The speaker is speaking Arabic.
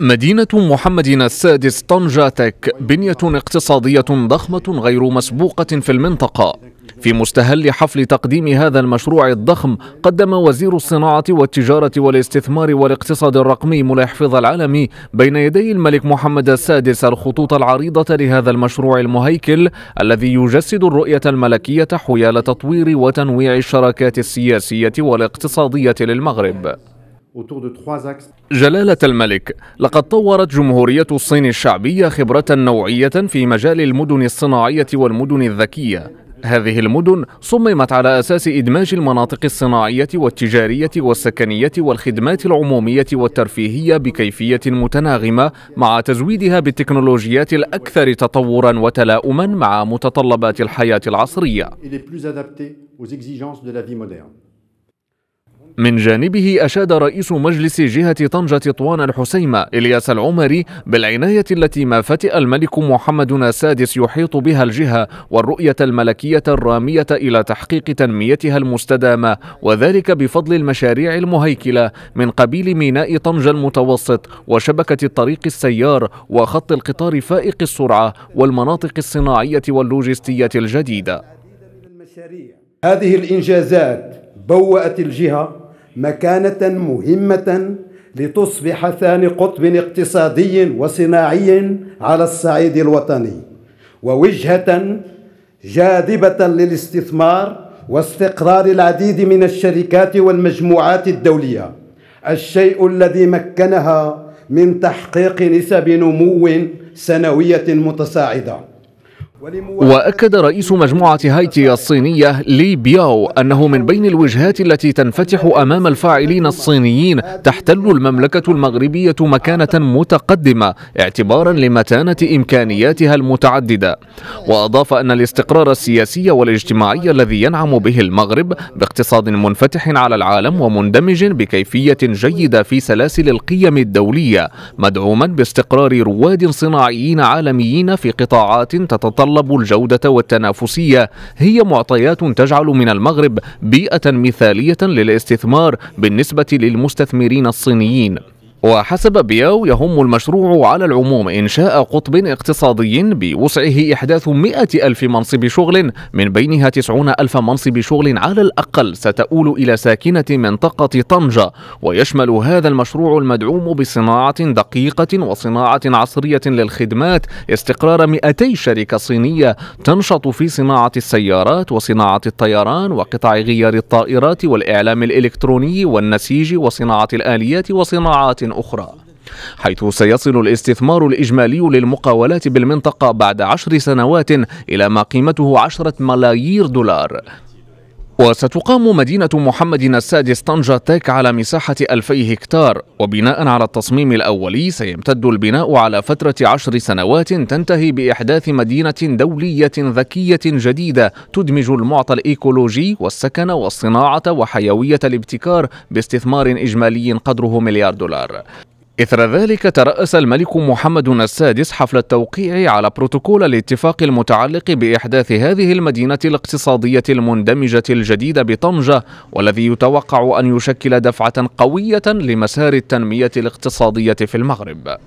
مدينة محمد السادس طنجة تك بنية اقتصادية ضخمة غير مسبوقة في المنطقة في مستهل حفل تقديم هذا المشروع الضخم قدم وزير الصناعة والتجارة والاستثمار والاقتصاد الرقمي ملاحفظ العالمي بين يدي الملك محمد السادس الخطوط العريضة لهذا المشروع المهيكل الذي يجسد الرؤية الملكية حيال تطوير وتنويع الشراكات السياسية والاقتصادية للمغرب جلالة الملك لقد طورت جمهورية الصين الشعبية خبرة نوعية في مجال المدن الصناعية والمدن الذكية هذه المدن صممت على أساس إدماج المناطق الصناعية والتجارية والسكنية والخدمات العمومية والترفيهية بكيفية متناغمة مع تزويدها بالتكنولوجيات الأكثر تطورا وتلاؤما مع متطلبات الحياة العصرية من جانبه أشاد رئيس مجلس جهة طنجة طوان الحسيمة إلياس العمري بالعناية التي ما فتئ الملك محمد السادس يحيط بها الجهة والرؤية الملكية الرامية إلى تحقيق تنميتها المستدامة وذلك بفضل المشاريع المهيكلة من قبيل ميناء طنجة المتوسط وشبكة الطريق السيار وخط القطار فائق السرعة والمناطق الصناعية واللوجستية الجديدة هذه الإنجازات بوأت الجهة مكانة مهمة لتصبح ثاني قطب اقتصادي وصناعي على الصعيد الوطني ووجهة جاذبة للاستثمار واستقرار العديد من الشركات والمجموعات الدولية الشيء الذي مكنها من تحقيق نسب نمو سنوية متصاعده وأكد رئيس مجموعة هايتي الصينية لي بياو أنه من بين الوجهات التي تنفتح أمام الفاعلين الصينيين تحتل المملكة المغربية مكانة متقدمة اعتبارا لمتانة إمكانياتها المتعددة وأضاف أن الاستقرار السياسي والاجتماعي الذي ينعم به المغرب باقتصاد منفتح على العالم ومندمج بكيفية جيدة في سلاسل القيم الدولية مدعوما باستقرار رواد صناعيين عالميين في قطاعات تتطلب تتطلب الجودة والتنافسية هي معطيات تجعل من المغرب بيئة مثالية للاستثمار بالنسبة للمستثمرين الصينيين وحسب بياو يهم المشروع على العموم إنشاء قطب اقتصادي بوسعه إحداث مئة ألف منصب شغل من بينها تسعون ألف منصب شغل على الأقل ستؤول إلى ساكنة منطقة طنجة ويشمل هذا المشروع المدعوم بصناعة دقيقة وصناعة عصرية للخدمات استقرار 200 شركة صينية تنشط في صناعة السيارات وصناعة الطيران وقطع غيار الطائرات والإعلام الإلكتروني والنسيج وصناعة الآليات وصناعات أخرى حيث سيصل الاستثمار الإجمالي للمقاولات بالمنطقة بعد عشر سنوات إلى ما قيمته عشرة ملايير دولار وستقام مدينة محمد السادس طنجة تاك على مساحة 2000 هكتار وبناء على التصميم الأولي سيمتد البناء على فترة عشر سنوات تنتهي بإحداث مدينة دولية ذكية جديدة تدمج المعطى الإيكولوجي والسكن والصناعة وحيوية الابتكار باستثمار إجمالي قدره مليار دولار إثر ذلك ترأس الملك محمد السادس حفل التوقيع على بروتوكول الاتفاق المتعلق بإحداث هذه المدينة الاقتصادية المندمجة الجديدة بطنجة والذي يتوقع أن يشكل دفعة قوية لمسار التنمية الاقتصادية في المغرب